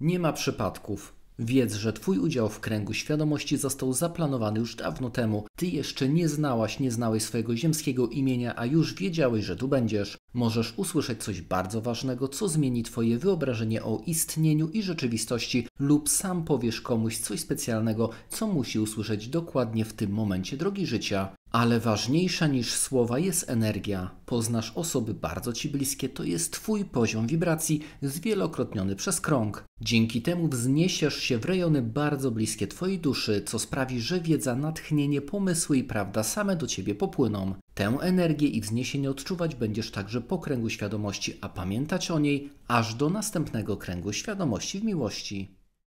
Nie ma przypadków. Wiedz, że Twój udział w kręgu świadomości został zaplanowany już dawno temu. Ty jeszcze nie znałaś, nie znałeś swojego ziemskiego imienia, a już wiedziałeś, że tu będziesz. Możesz usłyszeć coś bardzo ważnego, co zmieni Twoje wyobrażenie o istnieniu i rzeczywistości, lub sam powiesz komuś coś specjalnego, co musi usłyszeć dokładnie w tym momencie drogi życia. Ale ważniejsza niż słowa jest energia. Poznasz osoby bardzo ci bliskie, to jest twój poziom wibracji zwielokrotniony przez krąg. Dzięki temu wzniesiesz się w rejony bardzo bliskie twojej duszy, co sprawi, że wiedza, natchnienie, pomysły i prawda same do ciebie popłyną. Tę energię i wzniesienie odczuwać będziesz także po kręgu świadomości, a pamiętać o niej aż do następnego kręgu świadomości w miłości.